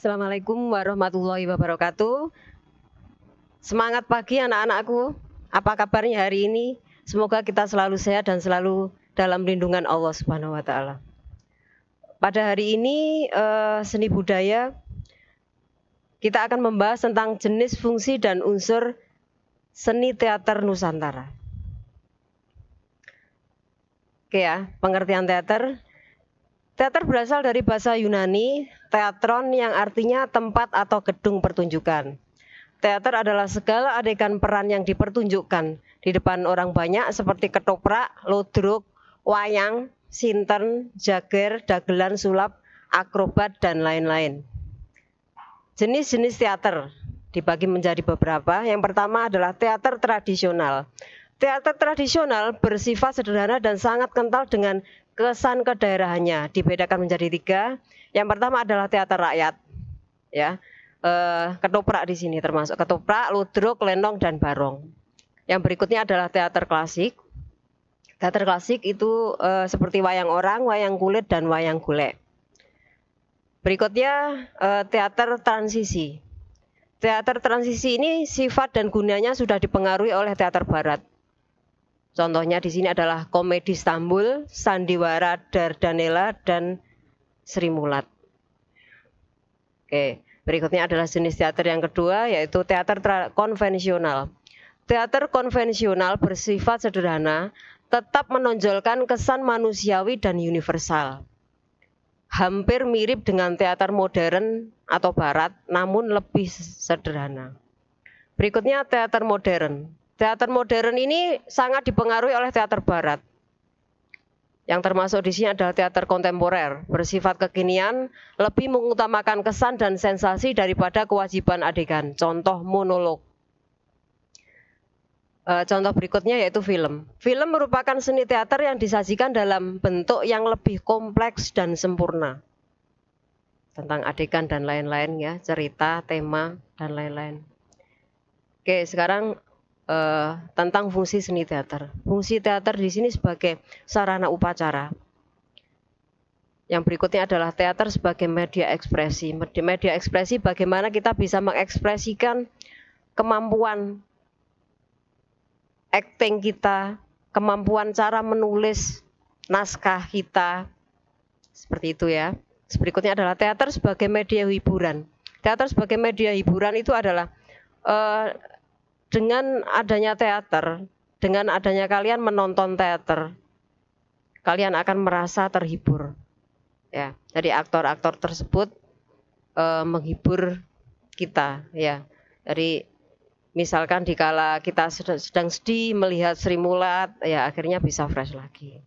Assalamualaikum warahmatullahi wabarakatuh. Semangat pagi anak-anakku. Apa kabarnya hari ini? Semoga kita selalu sehat dan selalu dalam lindungan Allah Subhanahu wa taala. Pada hari ini eh, seni budaya kita akan membahas tentang jenis, fungsi dan unsur seni teater Nusantara. Oke ya, pengertian teater Teater berasal dari bahasa Yunani, teatron yang artinya tempat atau gedung pertunjukan. Teater adalah segala adegan peran yang dipertunjukkan di depan orang banyak seperti ketoprak, ludruk, wayang, sinten, jager, dagelan, sulap, akrobat, dan lain-lain. Jenis-jenis teater dibagi menjadi beberapa. Yang pertama adalah teater tradisional. Teater tradisional bersifat sederhana dan sangat kental dengan kesan kedaerahannya dibedakan menjadi tiga. Yang pertama adalah teater rakyat, ya eh, ketoprak di sini termasuk ketoprak, ludruk, lenong dan barong. Yang berikutnya adalah teater klasik. Teater klasik itu eh, seperti wayang orang, wayang kulit dan wayang gulek. Berikutnya eh, teater transisi. Teater transisi ini sifat dan gunanya sudah dipengaruhi oleh teater barat. Contohnya di sini adalah Komedi Stambul, Sandiwara Dardanela, dan Sri Mulat. Oke, berikutnya adalah jenis teater yang kedua, yaitu teater konvensional. Teater konvensional bersifat sederhana, tetap menonjolkan kesan manusiawi dan universal. Hampir mirip dengan teater modern atau barat, namun lebih sederhana. Berikutnya teater modern teater modern ini sangat dipengaruhi oleh teater barat. Yang termasuk di sini adalah teater kontemporer, bersifat kekinian, lebih mengutamakan kesan dan sensasi daripada kewajiban adegan. Contoh monolog. E, contoh berikutnya yaitu film. Film merupakan seni teater yang disajikan dalam bentuk yang lebih kompleks dan sempurna. Tentang adegan dan lain-lain ya, cerita, tema, dan lain-lain. Oke, sekarang uh, tentang fungsi seni teater. Fungsi teater di sini sebagai sarana upacara. Yang berikutnya adalah teater sebagai media ekspresi. Media ekspresi bagaimana kita bisa mengekspresikan kemampuan acting kita, kemampuan cara menulis naskah kita. Seperti itu ya. Berikutnya adalah teater sebagai media hiburan. Teater sebagai media hiburan itu adalah uh, dengan adanya teater, dengan adanya kalian menonton teater, kalian akan merasa terhibur. Ya, dari aktor-aktor tersebut e, menghibur kita, ya. Dari misalkan dikala kita sedang sedang sedih melihat Sri Mulat, ya akhirnya bisa fresh lagi.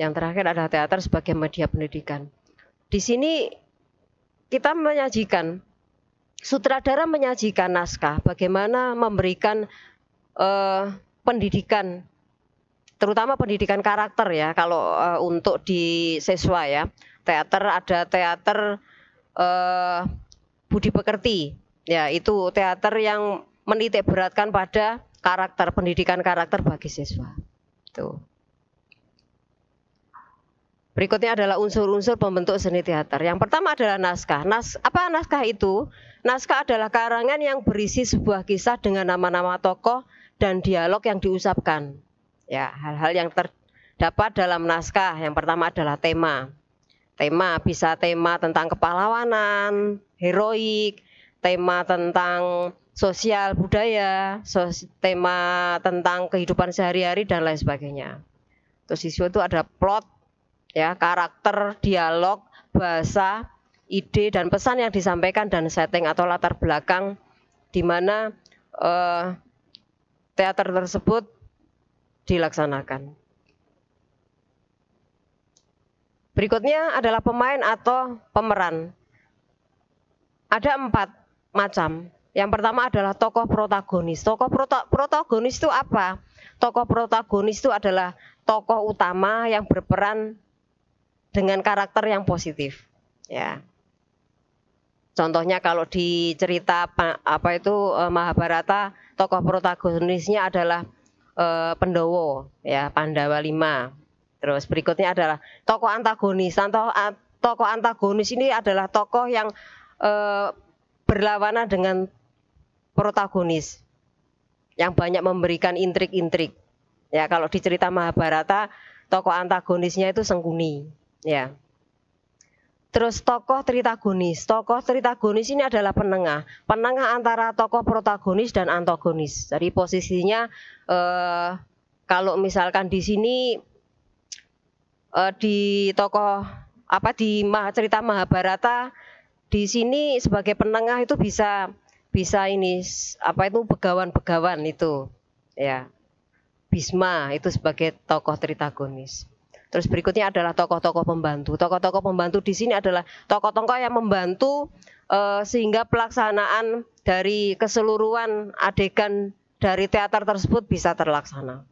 Yang terakhir ada teater sebagai media pendidikan. Di sini kita menyajikan sutradara menyajikan naskah, bagaimana memberikan uh, pendidikan, terutama pendidikan karakter ya, kalau uh, untuk di siswa ya, teater ada teater uh, Budi Pekerti, ya itu teater yang menitik beratkan pada karakter pendidikan karakter bagi siswa. Tuh. Berikutnya adalah unsur-unsur pembentuk seni teater. Yang pertama adalah naskah. Nas, apa naskah itu? Naskah adalah karangan yang berisi sebuah kisah dengan nama-nama tokoh dan dialog yang diusapkan. Ya, hal-hal yang terdapat dalam naskah yang pertama adalah tema. Tema bisa tema tentang kepahlawanan, heroik, tema tentang sosial budaya, sos tema tentang kehidupan sehari-hari dan lain sebagainya. Terus isu itu ada plot, ya karakter, dialog, bahasa, ide dan pesan yang disampaikan dan setting atau latar belakang di mana uh, teater tersebut dilaksanakan. Berikutnya adalah pemain atau pemeran. Ada empat macam. Yang pertama adalah tokoh protagonis. Tokoh prota protagonis itu apa? Tokoh protagonis itu adalah tokoh utama yang berperan dengan karakter yang positif. Ya. Contohnya kalau di cerita apa itu eh, Mahabharata, tokoh protagonisnya adalah eh, Pendowo, ya Pandawa Lima. Terus berikutnya adalah tokoh antagonis. Tokoh, tokoh antagonis ini adalah tokoh yang eh, berlawanan dengan protagonis yang banyak memberikan intrik-intrik. Ya, kalau di cerita Mahabharata, tokoh antagonisnya itu Sengkuni, ya. Terus tokoh tritagonis. Tokoh tritagonis ini adalah penengah, penengah antara tokoh protagonis dan antagonis. Jadi posisinya eh, kalau misalkan di sini eh, di tokoh apa di cerita Mahabharata di sini sebagai penengah itu bisa bisa ini apa itu begawan-begawan itu ya Bisma itu sebagai tokoh tritagonis. Terus berikutnya adalah tokoh-tokoh pembantu. Tokoh-tokoh pembantu di sini adalah tokoh-tokoh yang membantu uh, sehingga pelaksanaan dari keseluruhan adegan dari teater tersebut bisa terlaksana.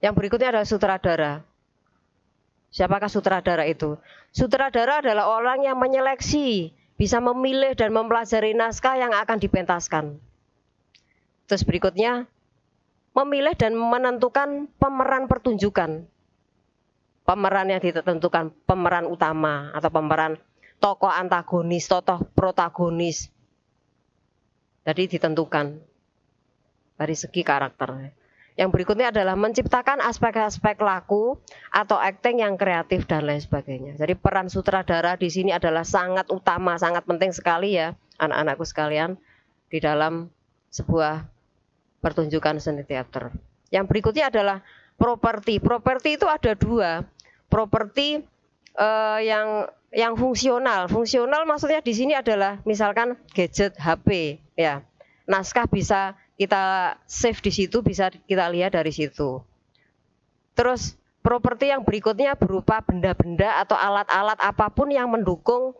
Yang berikutnya adalah sutradara. Siapakah sutradara itu? Sutradara adalah orang yang menyeleksi, bisa memilih dan mempelajari naskah yang akan dipentaskan. Terus berikutnya memilih dan menentukan pemeran pertunjukan. Pemeran yang ditentukan, pemeran utama atau pemeran tokoh antagonis, tokoh protagonis. Jadi ditentukan dari segi karakter. Yang berikutnya adalah menciptakan aspek-aspek laku atau acting yang kreatif dan lain sebagainya. Jadi peran sutradara di sini adalah sangat utama, sangat penting sekali ya anak-anakku sekalian di dalam sebuah pertunjukan seni teater. Yang berikutnya adalah properti. Properti itu ada dua. Properti eh, yang yang fungsional. Fungsional maksudnya di sini adalah misalkan gadget HP ya. Naskah bisa kita save di situ, bisa kita lihat dari situ. Terus properti yang berikutnya berupa benda-benda atau alat-alat apapun yang mendukung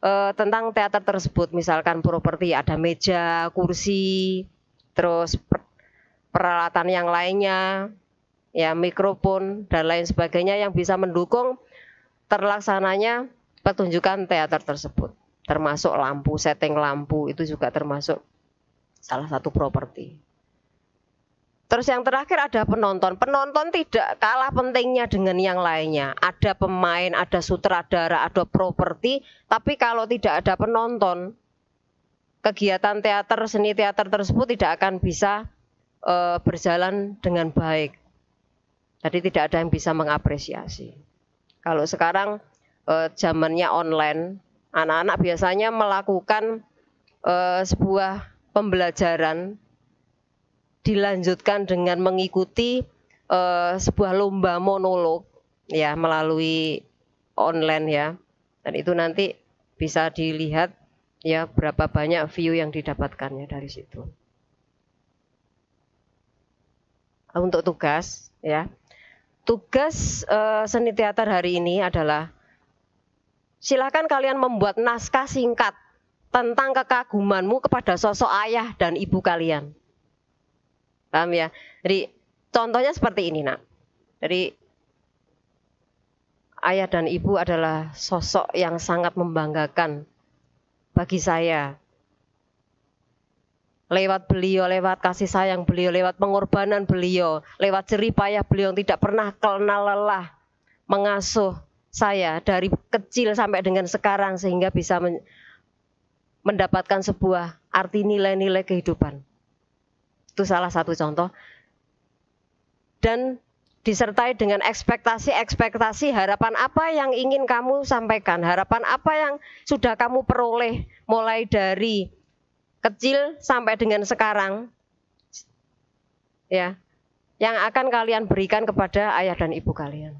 eh, tentang teater tersebut. Misalkan properti ada meja, kursi, terus peralatan yang lainnya, ya mikrofon dan lain sebagainya yang bisa mendukung terlaksananya pertunjukan teater tersebut. Termasuk lampu, setting lampu itu juga termasuk salah satu properti. Terus yang terakhir ada penonton. Penonton tidak kalah pentingnya dengan yang lainnya. Ada pemain, ada sutradara, ada properti, tapi kalau tidak ada penonton, kegiatan teater, seni teater tersebut tidak akan bisa uh, berjalan dengan baik. Jadi tidak ada yang bisa mengapresiasi. Kalau sekarang uh, zamannya online, anak-anak biasanya melakukan uh, sebuah pembelajaran dilanjutkan dengan mengikuti uh, sebuah lomba monolog ya melalui online ya. Dan itu nanti bisa dilihat ya berapa banyak view yang didapatkannya dari situ. Untuk tugas ya. Tugas e, seni teater hari ini adalah silakan kalian membuat naskah singkat tentang kekagumanmu kepada sosok ayah dan ibu kalian. Paham ya? Jadi contohnya seperti ini, Nak. Jadi ayah dan ibu adalah sosok yang sangat membanggakan bagi saya. Lewat beliau, lewat kasih sayang beliau, lewat pengorbanan beliau, lewat jerih payah beliau yang tidak pernah kenal lelah mengasuh saya dari kecil sampai dengan sekarang sehingga bisa men mendapatkan sebuah arti nilai-nilai kehidupan. Itu salah satu contoh. Dan disertai dengan ekspektasi-ekspektasi harapan apa yang ingin kamu sampaikan, harapan apa yang sudah kamu peroleh mulai dari kecil sampai dengan sekarang. Ya. Yang akan kalian berikan kepada ayah dan ibu kalian.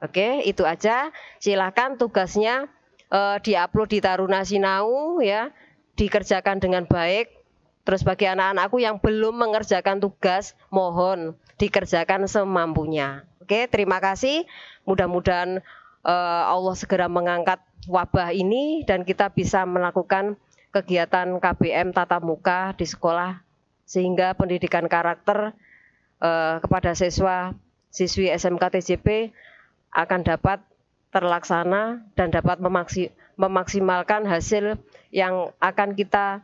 Oke, itu aja. Silahkan tugasnya di eh, diupload di Taruna Sinau ya, dikerjakan dengan baik Terus bagi anak-anakku yang belum mengerjakan tugas, mohon dikerjakan semampunya. Oke, terima kasih. Mudah-mudahan eh, Allah segera mengangkat wabah ini dan kita bisa melakukan kegiatan KBM tatap muka di sekolah sehingga pendidikan karakter eh, kepada siswa siswi SMK TJP akan dapat terlaksana dan dapat memaksimalkan hasil yang akan kita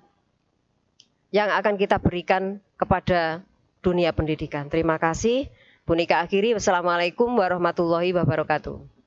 yang akan kita berikan kepada dunia pendidikan. Terima kasih. Bunika akhiri. Wassalamualaikum warahmatullahi wabarakatuh.